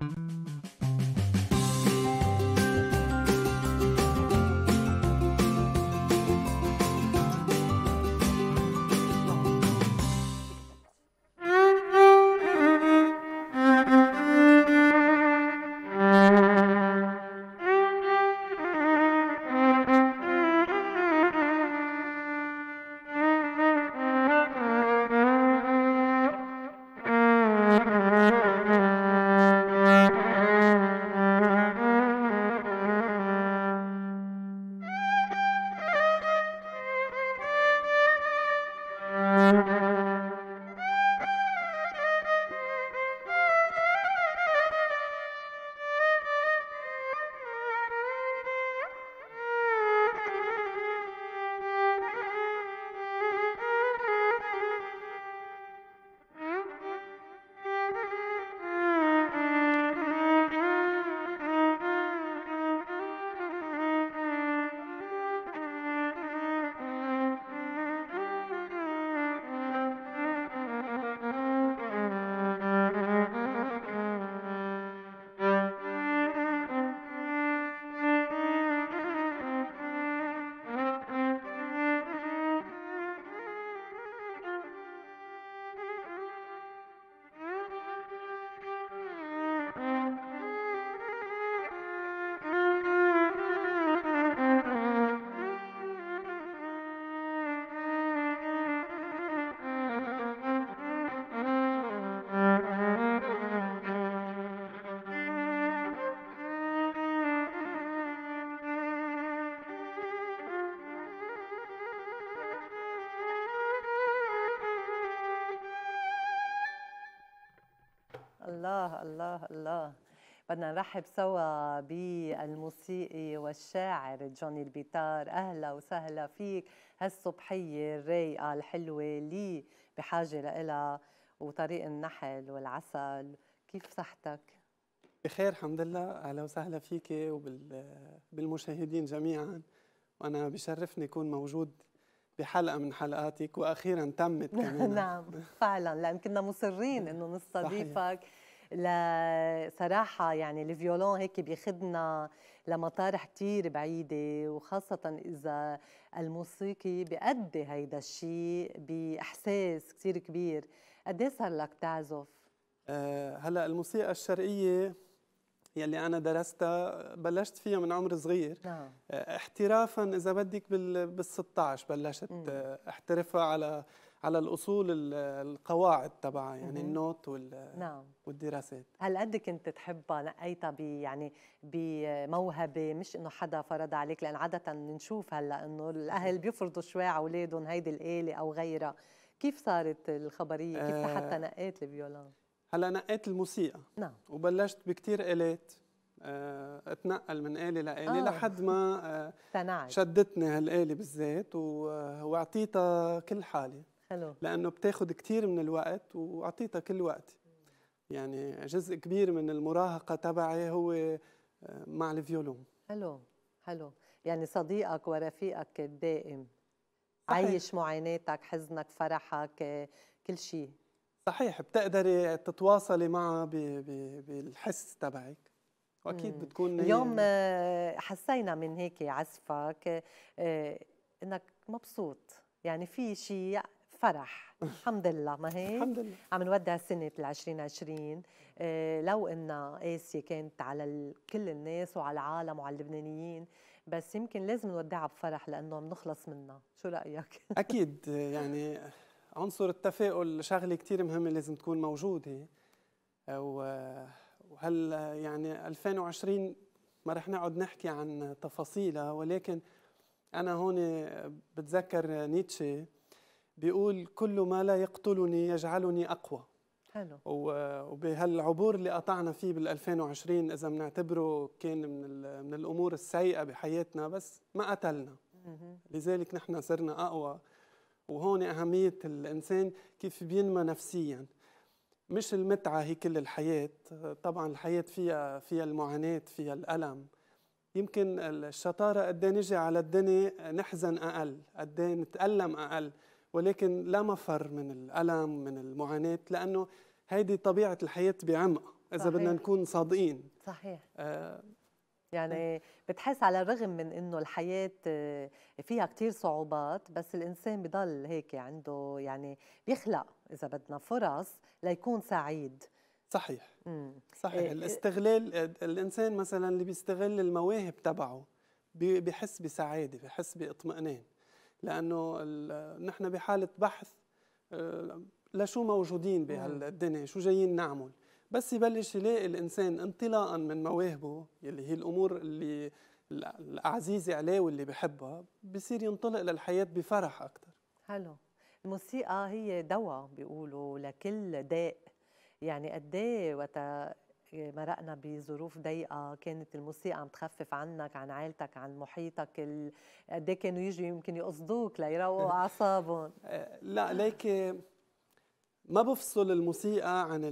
Thank you. الله الله بدنا نرحب سوا بالموسيقي والشاعر جوني البيتار اهلا وسهلا فيك هالصبحيه الرايقه الحلوه لي بحاجه لإلها وطريق النحل والعسل كيف صحتك؟ بخير الحمد لله اهلا وسهلا فيك وبالمشاهدين جميعا وانا بشرفني اكون موجود بحلقه من حلقاتك واخيرا تمت كمان نعم فعلا لان كنا مصرين انه نستضيفك صحيح. لصراحة يعني الفيولون هيك بيخدنا لمطارح كتير بعيدة وخاصة إذا الموسيقي بيأدي هيدا الشيء بإحساس كتير كبير قد إيه صار لك تعزف؟ أه هلا الموسيقى الشرقية يلي انا درستها بلشت فيها من عمر صغير نعم. آه، احترافا اذا بدك بال 16 بلشت آه، احترفها على على الاصول القواعد تبعها يعني النوت وال نعم. والدراسات هل قد كنت تحبها نقيتها ب يعني بموهبه مش انه حدا فرض عليك لان عاده بنشوف هلا انه الاهل بيفرضوا شوي على اولادهم هيدي الاله او غيرها كيف صارت الخبريه كيف أه حتى نقيت الفيولون هلا نقيت الموسيقى نعم وبلشت بكثير الات آه، اتنقل من آلة لآلة آه. لحد ما آه، تنعت. شدتني هالآلة بالذات وأعطيتها كل حالي حلو لانه بتاخذ كثير من الوقت واعطيتها كل وقتي يعني جزء كبير من المراهقه تبعي هو آه، مع الفيولون حلو حلو يعني صديقك ورفيقك الدائم عايش معاناتك حزنك فرحك كل شيء صحيح بتقدري تتواصلي معه بالحس تبعك واكيد بتكون اليوم آه، حسينا من هيك عزفك آه، انك مبسوط يعني في شيء فرح الحمد لله ما هيك الحمد لله عم نودع سنة ال 2020 آه، لو انها قاسية كانت على كل الناس وعلى العالم وعلى اللبنانيين بس يمكن لازم نودعها بفرح لأنه بنخلص منها شو رأيك؟ أكيد يعني عنصر التفاؤل شغلة كتير مهمة لازم تكون موجودة وهل يعني 2020 ما رح نقعد نحكي عن تفاصيلها ولكن أنا هون بتذكر نيتشه بيقول كل ما لا يقتلني يجعلني أقوى حلو وبهالعبور اللي قطعنا فيه بال 2020 اذا بنعتبره كان من من الامور السيئه بحياتنا بس ما قتلنا لذلك نحن صرنا اقوى وهون اهميه الانسان كيف بينمى نفسيا مش المتعه هي كل الحياه طبعا الحياه فيها فيها المعاناه فيها الالم يمكن الشطاره قد إيه نجي على الدنيا نحزن اقل قد إيه نتالم اقل ولكن لا مفر من الألم من المعاناة لأنه هيدي طبيعة الحياة بعمق إذا بدنا نكون صادقين صحيح آه يعني إيه. بتحس على الرغم من انه الحياه آه، فيها كثير صعوبات بس الانسان بضل هيك عنده يعني بيخلق اذا بدنا فرص ليكون سعيد صحيح مم. صحيح إيه, إيه. الاستغلال الانسان مثلا اللي بيستغل المواهب تبعه بيحس بسعاده بيحس باطمئنان لانه نحن بحاله بحث آه، لشو موجودين بهالدنيا شو جايين نعمل بس يبلش يلاقي الانسان انطلاقا من مواهبه اللي هي الامور اللي العزيزه عليه واللي بحبها بصير ينطلق للحياه بفرح اكثر حلو الموسيقى هي دواء بيقولوا لكل داء يعني قد ايه مرقنا بظروف ضيقه كانت الموسيقى عم تخفف عنك عن عائلتك عن محيطك قد ايه كانوا يجوا يمكن يقصدوك ليروقوا اعصابهم آه، لا ليك ما بفصل الموسيقى عن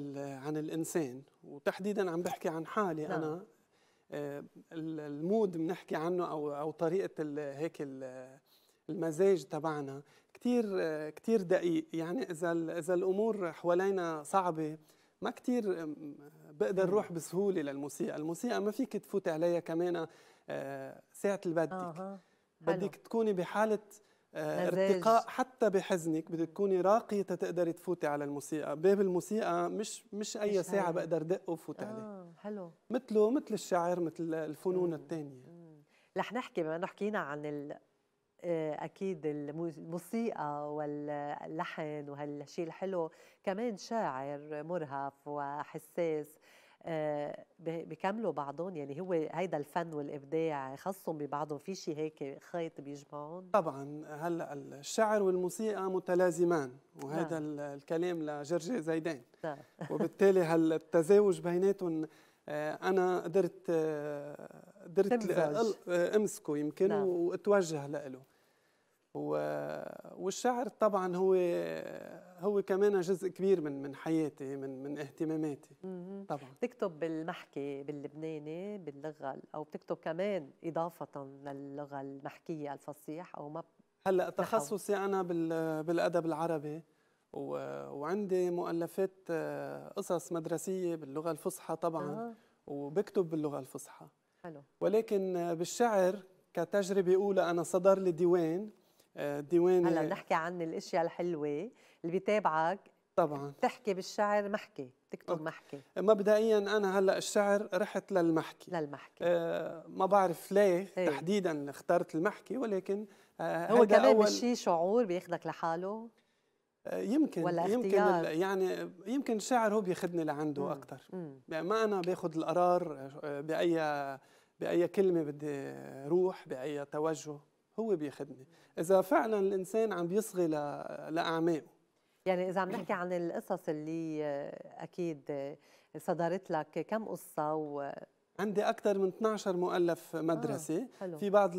عن الانسان وتحديدا عم بحكي عن حالي انا نعم. آه، المود بنحكي عنه او او طريقه هيك المزاج تبعنا كثير آه، كثير دقيق يعني اذا اذا الامور حوالينا صعبه ما كتير بقدر روح بسهوله للموسيقى الموسيقى ما فيك تفوت عليها كمان آه، ساعه اللي بدك آه. بدك تكوني بحاله آه، ارتقاء حتى بحزنك بدك تكوني راقيه تقدري تفوتي على الموسيقى باب الموسيقى مش مش اي مش ساعه هاي. بقدر دق وفوت آه. عليه حلو مثله مثل الشعر مثل الفنون الثانيه رح نحكي بما انه حكينا عن آه، اكيد الموسيقى واللحن وهالشيء الحلو كمان شاعر مرهف وحساس آه، بكملوا بعضهم يعني هو هيدا الفن والابداع خاصهم ببعضهم في شيء هيك خيط بيجمعهم طبعا هلا الشعر والموسيقى متلازمان وهذا نعم. الكلام لجرج زيدان نعم. وبالتالي هالتزاوج بيناتهم آه، انا قدرت قدرت امسكه يمكن نعم. واتوجه له والشعر طبعا هو هو كمان جزء كبير من من حياتي من من اهتماماتي طبعا بتكتب بالمحكي باللبناني باللغه او بتكتب كمان اضافه للغه المحكيه الفصيح او ما هلا تخصصي انا بالادب العربي وعندي مؤلفات قصص مدرسيه باللغه الفصحى طبعا آه. وبكتب باللغه الفصحى حلو ولكن بالشعر كتجربه اولى انا صدر لي ديوان آه، ديوان هلا آه، نحكي عن الاشياء الحلوه اللي بتابعك طبعا بتحكي بالشعر محكي تكتب محكي مبدئيا انا هلا الشعر رحت للمحكي للمحكي آه ما بعرف ليه ايه؟ تحديدا اخترت المحكي ولكن آه هو كمان أول... شيء شعور بياخذك لحاله آه، يمكن ولا يمكن يعني يمكن الشاعر هو بياخذني لعنده مم. اكثر مم. يعني ما انا باخذ القرار باي باي كلمه بدي روح باي توجه هو بياخذني اذا فعلا الانسان عم بيصغي لاعماقه يعني اذا عم نحكي عن القصص اللي اكيد صدرت لك كم قصه و عندي اكثر من 12 مؤلف آه، مدرسي آه، حلو. في بعض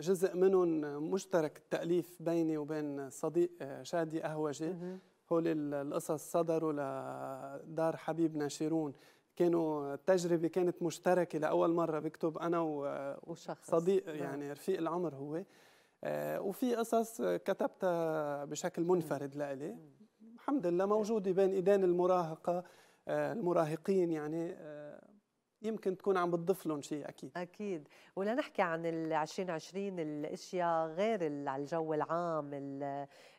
جزء منهم مشترك التاليف بيني وبين صديق شادي قهوجي هول القصص صدروا لدار حبيبنا شيرون كانوا التجربه كانت مشتركه لاول مره بكتب انا وشخص صديق نعم. يعني رفيق العمر هو آه، وفي قصص كتبتها بشكل منفرد لإلي الحمد لله موجوده بين ايدين المراهقه آه، المراهقين يعني آه، يمكن تكون عم بتضيف لهم شيء اكيد اكيد ولنحكي عن ال 2020 الاشياء غير على الجو العام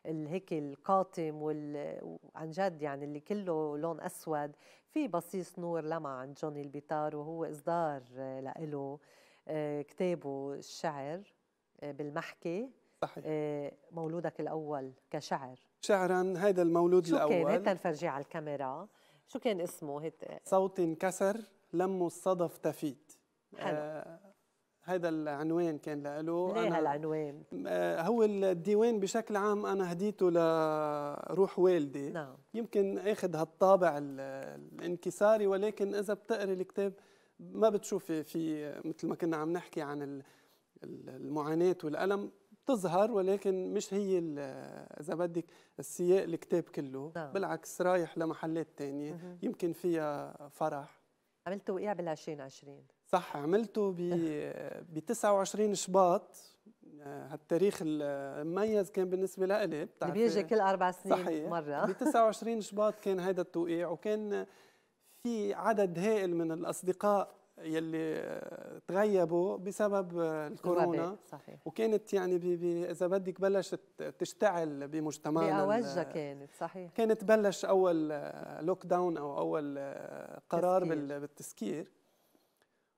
الهيك القاتم وعن جد يعني اللي كله لون اسود في بصيص نور لمع عند جوني البيتار وهو اصدار له آه، كتابه الشعر آه، بالمحكي صحيح آه، مولودك الاول كشعر شعرا هذا المولود شو الاول شو كان هيك نفرجيه على الكاميرا شو كان اسمه هيك صوتي انكسر لم الصدف تفيد حلو. آه العنوان كان له ليه هالعنوان؟ آه هو الديوان بشكل عام انا هديته لروح والدي نعم. يمكن اخذ هالطابع الانكساري ولكن اذا بتقري الكتاب ما بتشوفي في مثل ما كنا عم نحكي عن المعاناه والالم بتظهر ولكن مش هي اذا بدك السياق الكتاب كله نعم. بالعكس رايح لمحلات ثانيه يمكن فيها فرح عملته وقع بال 2020 صح عملته ب 29 شباط آه، هالتاريخ المميز كان بالنسبه لإلي اللي بيجي كل اربع سنين صحيح. مره ب 29 شباط كان هذا التوقيع وكان في عدد هائل من الاصدقاء يلي تغيبوا بسبب الكورونا صحيح. وكانت يعني بي بي اذا بدك بلشت تشتعل بمجتمعنا بأوجه كانت صحيح كانت بلش اول لوك داون او اول قرار تسكير. بالتسكير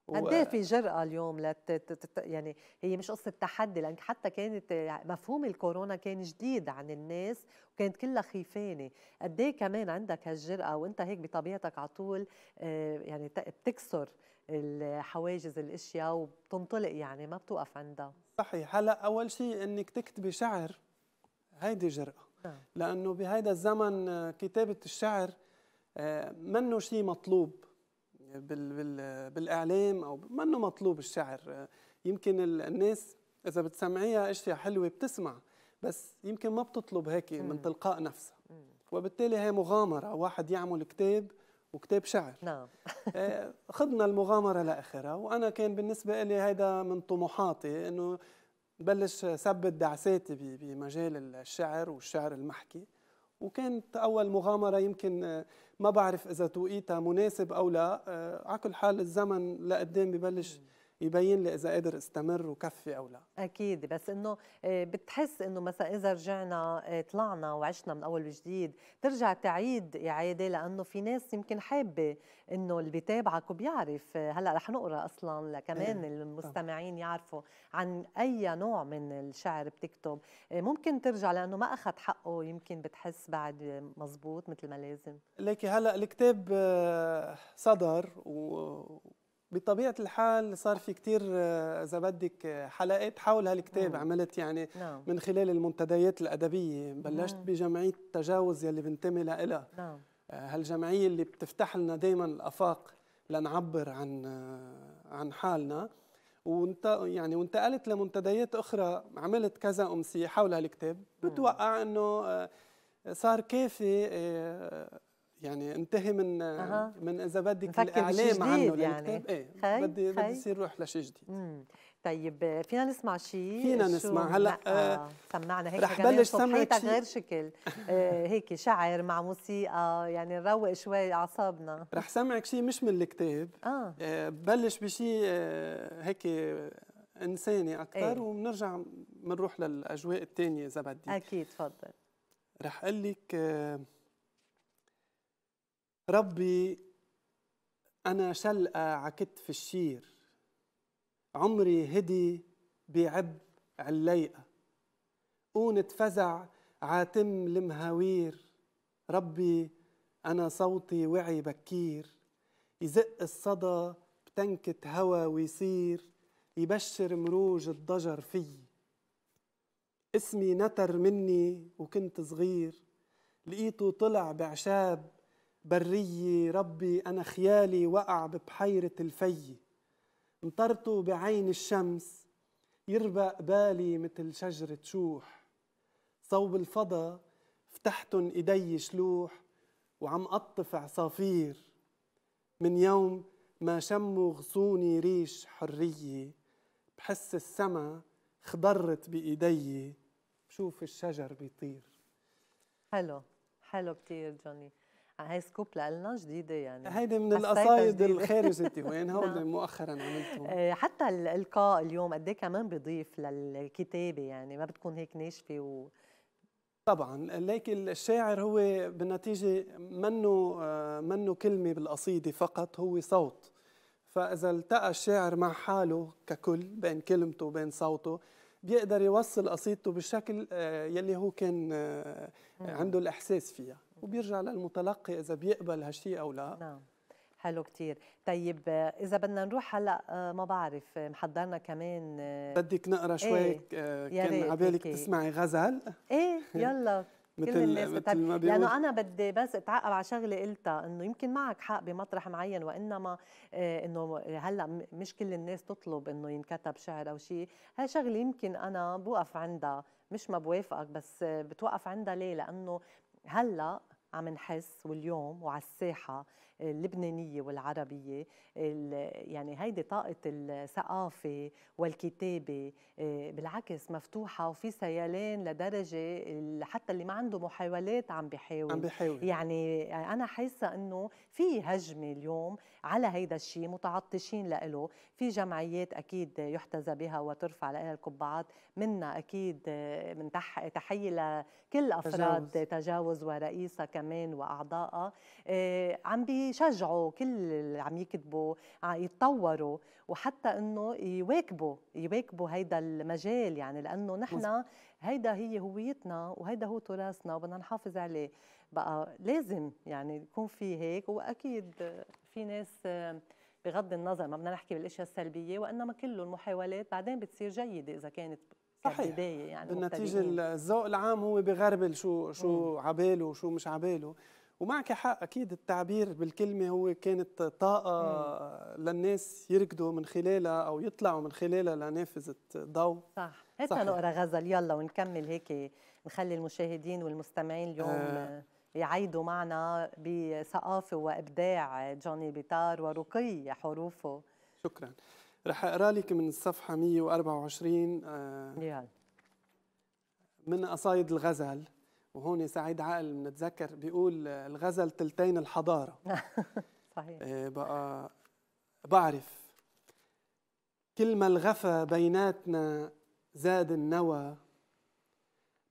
قد ايه في جرأة اليوم لت... يعني هي مش قصة تحدي لأنك حتى كانت يعني مفهوم الكورونا كان جديد عن الناس وكانت كلها خيفانة قد ايه كمان عندك هالجرأة وأنت هيك بطبيعتك على طول آه، يعني بتكسر الحواجز الاشياء وبتنطلق يعني ما بتوقف عندها صحيح هلا اول شيء انك تكتبي شعر هيدي جرأة نعم. لانه بهيدا الزمن كتابه الشعر آه، منه شيء مطلوب بالاعلام او منه مطلوب الشعر آه، يمكن الناس اذا بتسمعيها اشياء حلوه بتسمع بس يمكن ما بتطلب هيك من تلقاء نفسها وبالتالي هي مغامره واحد يعمل كتاب وكتاب شعر نعم آه، خضنا المغامره لاخرها وانا كان بالنسبه لي هيدا من طموحاتي انه بلش ثبت دعساتي بمجال الشعر والشعر المحكي وكانت اول مغامره يمكن آه، ما بعرف اذا توقيتها مناسب او لا آه، على كل حال الزمن لقدام ببلش يبين لي اذا قادر استمر وكفي او لا اكيد بس انه آه، بتحس انه مثلا اذا رجعنا آه، طلعنا وعشنا من اول وجديد ترجع تعيد اعاده لانه في ناس يمكن حابه انه اللي بيتابعك وبيعرف آه، هلا رح نقرا اصلا لكمان إيه. المستمعين يعرفوا عن اي نوع من الشعر بتكتب ممكن ترجع لانه ما اخذ حقه يمكن بتحس بعد مزبوط مثل ما لازم ليكي هلا الكتاب صدر و بطبيعه الحال صار في كثير آه، اذا بدك آه، حلقات حول هالكتاب مم. نعم. عملت يعني نعم. من خلال المنتديات الادبيه بلشت مم. نعم. بجمعيه التجاوز يلي بنتمي لها نعم. آه، هالجمعيه اللي بتفتح لنا دائما الافاق لنعبر عن عن حالنا وانت يعني وانتقلت لمنتديات اخرى عملت كذا امسيه حول هالكتاب نعم. بتوقع انه صار كافي يعني انتهي من أه. من اذا بدك الاعلام عنه يعني ايه بدي بدي يصير روح لشيء جديد مم. طيب فينا نسمع شيء فينا نسمع هلا آه،, آه سمعنا هيك رح بلش سمعك غير شكل آه هيك شعر مع موسيقى يعني نروق شوي اعصابنا رح سمعك شيء مش من الكتاب آه. آه بلش بشيء آه، هيك انساني اكثر ايه؟ وبنرجع بنروح للاجواء الثانيه اذا بدك اكيد تفضل رح اقول لك آه ربي أنا شلقة عكتف الشير عمري هدي بعب عليقة قونة فزع عاتم المهاوير ربي أنا صوتي وعي بكير يزق الصدى بتنكة هوا ويصير يبشر مروج الضجر في اسمي نتر مني وكنت صغير لقيته طلع بعشاب بري ربي أنا خيالي وقع ببحيرة الفي مطرته بعين الشمس يربق بالي مثل شجرة شوح صوب الفضا فتحتن إيدي شلوح وعم قطف عصافير من يوم ما شموا غصوني ريش حرية بحس السما خضرت بإيدي بشوف الشجر بيطير حلو حلو كتير جوني هاي سكوب لنا جديده يعني هيدي من القصايد الخارجه ستي هول نعم. مؤخرا عملتهم آه، حتى الالقاء اليوم قد إيه كمان بضيف للكتابه يعني ما بتكون هيك ناشفه و طبعا لكن الشاعر هو بالنتيجه منه آه، منه كلمه بالقصيده فقط هو صوت فاذا التقى الشاعر مع حاله ككل بين كلمته وبين صوته بيقدر يوصل قصيدته بالشكل آه، يلي هو كان عنده الاحساس فيها وبيرجع للمتلقي اذا بيقبل هالشيء او لا نعم حلو كتير طيب اذا بدنا نروح هلا آه، ما بعرف آه، محضرنا كمان آه، بدك نقرا إيه، شوي ايه كان بالك تسمعي غزل ايه يلا مثل كل الناس مثل ما لانه انا بدي بس اتعقب على شغله قلتها انه يمكن معك حق بمطرح معين وانما انه هلا مش كل الناس تطلب انه ينكتب شعر او شيء، هاي شغله يمكن انا بوقف عندها مش ما بوافقك بس بتوقف عندها ليه؟ لانه هلا عم نحس واليوم وعلى الساحه اللبنانيه والعربيه يعني هيدي طاقه الثقافه والكتابه آه، بالعكس مفتوحه وفي سيلان لدرجه حتى اللي ما عنده محاولات عم بيحاول عم بيحاول يعني انا حاسه انه في هجمه اليوم على هيدا الشيء متعطشين له في جمعيات اكيد يحتذى بها وترفع لها القبعات منا اكيد آه، من تح... تحيه لكل افراد تجاوز, تجاوز ورئيسها كمان واعضائها آه، عم بي يشجعوا كل اللي عم يكتبوا آه، يتطوروا وحتى انه يواكبوا يواكبوا هيدا المجال يعني لانه نحن هيدا هي هويتنا وهيدا هو تراثنا وبدنا نحافظ عليه بقى لازم يعني يكون في هيك واكيد في ناس بغض النظر ما بدنا نحكي بالاشياء السلبيه وانما كله المحاولات بعدين بتصير جيده اذا كانت صحيح يعني بالنتيجه الذوق العام هو بغربل شو شو عباله وشو مش عباله ومعك حق اكيد التعبير بالكلمه هو كانت طاقه مم. للناس يركضوا من خلالها او يطلعوا من خلالها لنافذه ضوء صح هات نقرا غزل يلا ونكمل هيك نخلي المشاهدين والمستمعين اليوم آه. يعيدوا معنا بثقافه وابداع جوني بيتار ورقي حروفه شكرا رح اقرا لك من الصفحه 124 آه من قصايد الغزل وهون سعيد عقل بنتذكر بيقول الغزل تلتين الحضاره صحيح آه، بقى بعرف كل ما الغفا بيناتنا زاد النوى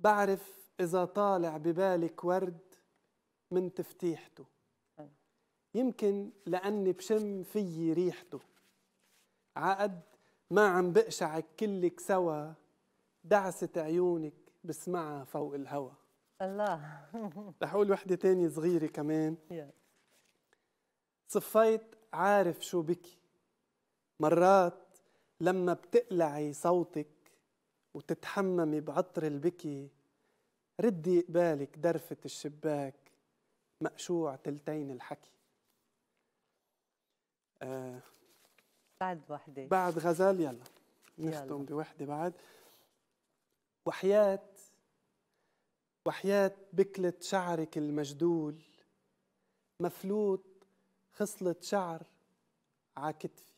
بعرف إذا طالع ببالك ورد من تفتيحته يمكن لأني بشم فيي ريحته عقد ما عم بقشعك كلك سوا دعسة عيونك بسمعها فوق الهوى الله رح اقول وحده تانية صغيره كمان صفيت عارف شو بكي مرات لما بتقلعي صوتك وتتحممي بعطر البكي ردي قبالك درفة الشباك مقشوع تلتين الحكي آه بعد وحدة بعد غزال يلا نختم بوحدة بعد وحياة وحياة بكلة شعرك المجدول مفلوت خصلة شعر عكتفي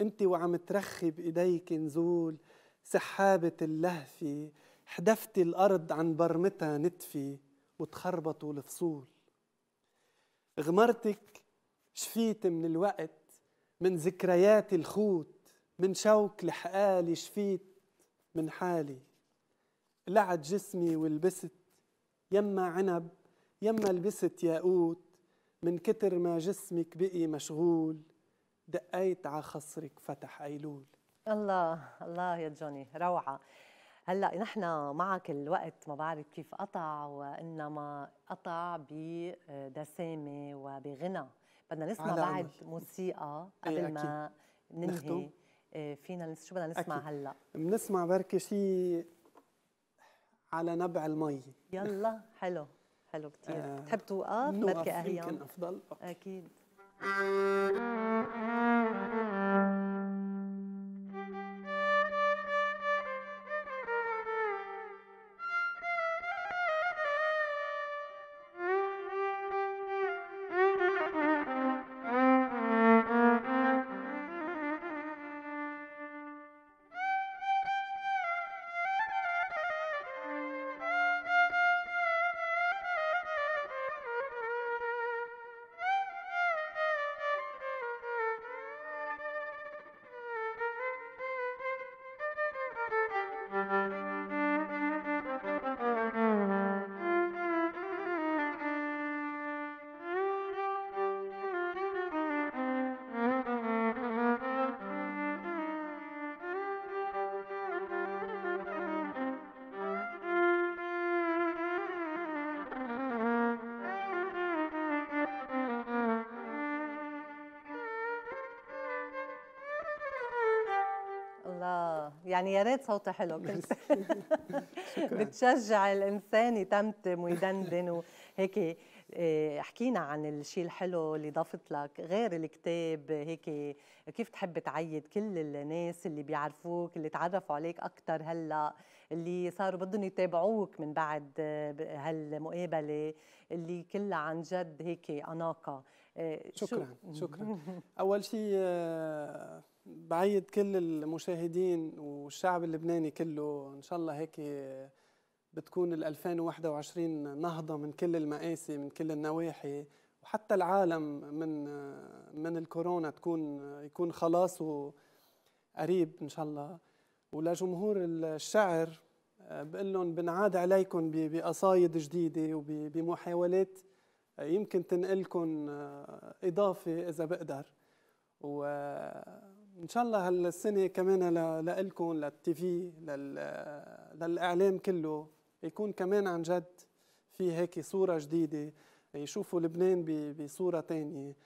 انت وعم ترخي بايديك نزول سحابة اللهفة حدفتي الأرض عن برمتها نتفي وتخربطوا الفصول غمرتك شفيت من الوقت من ذكريات الخوت من شوك لحقالي شفيت من حالي لعت جسمي ولبست يما عنب يما لبست ياقوت من كتر ما جسمك بقي مشغول دقيت على خصرك فتح ايلول الله الله يا جوني روعه هلا نحن معك الوقت ما بعرف كيف قطع وانما قطع بدسامه وبغنى بدنا نسمع بعد موسيقى إيه، قبل ما ننهي إيه، فينا شو بدنا نسمع أكيد. هلا بنسمع بركي شيء على نبع المي يلا حلو حلو كثير آه بتحب توقف بركي اهيان يمكن افضل أوكي. اكيد يعني يا ريت صوتي حلو كنت بتشجع الانسان يتمتم ويدندن وهيك إيه، حكينا عن الشيء الحلو اللي ضافت لك غير الكتاب هيك كيف تحب تعيد كل الناس اللي بيعرفوك اللي تعرفوا عليك اكثر هلا اللي صاروا بدهم يتابعوك من بعد هالمقابله اللي كلها عن جد هيك اناقه إيه، شكرا شكرا اول شيء آه، بعيد كل المشاهدين والشعب اللبناني كله ان شاء الله هيك بتكون ال 2021 نهضه من كل المآسي من كل النواحي وحتى العالم من من الكورونا تكون يكون خلاص وقريب ان شاء الله ولجمهور الشعر بقول لهم بنعاد عليكم بقصايد جديده وبمحاولات يمكن تنقلكم اضافه اذا بقدر و ان شاء الله هالسنه كمان لكم للتي في للاعلام كله يكون كمان عن جد في هيك صوره جديده يشوفوا لبنان بصوره ثانيه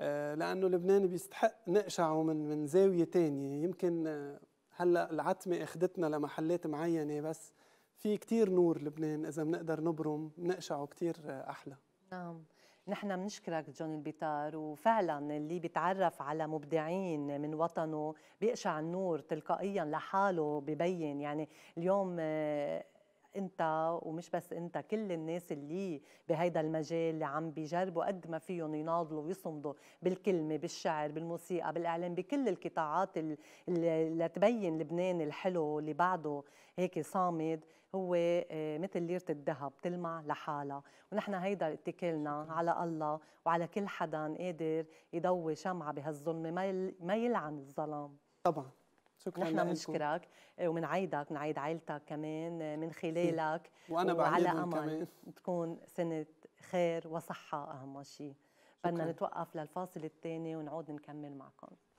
آه، لانه لبنان بيستحق نقشعه من من زاويه ثانيه يمكن آه، هلا العتمه اخذتنا لمحلات معينه بس في كتير نور لبنان اذا بنقدر نبرم نقشعه كتير آه، احلى نعم نحن بنشكرك جوني البيتار وفعلا اللي بيتعرف على مبدعين من وطنه بيقشع النور تلقائيا لحاله ببين يعني اليوم آه، انت ومش بس انت كل الناس اللي بهيدا المجال اللي عم بيجربوا قد ما فيهم يناضلوا ويصمدوا بالكلمه بالشعر بالموسيقى بالاعلام بكل القطاعات اللي لتبين لبنان الحلو اللي بعده هيك صامد هو آه، مثل ليره الذهب تلمع لحالها ونحن هيدا اتكالنا على الله وعلى كل حدا قادر يضوي شمعه بهالظلمه ما يلعن الظلام طبعا شكرا نحن بنشكرك آه، وبنعيدك بنعيد عيلتك كمان آه، من خلالك وانا وعلى امل كمان. تكون سنه خير وصحه اهم شيء بدنا نتوقف للفاصل الثاني ونعود نكمل معكم